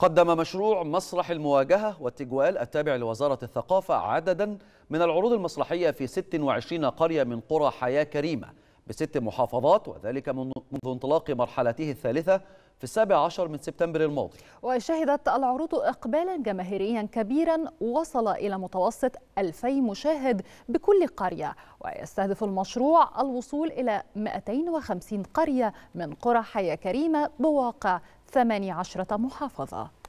قدم مشروع مسرح المواجهة والتجوال التابع لوزارة الثقافة عددا من العروض المسرحية في 26 قرية من قرى حياة كريمة بست محافظات وذلك منذ انطلاق مرحلته الثالثة في السابع عشر من سبتمبر الماضي وشهدت العروض إقبالا جماهيريا كبيرا وصل إلى متوسط ألفي مشاهد بكل قرية ويستهدف المشروع الوصول إلى 250 قرية من قرى حياة كريمة بواقع 18 محافظة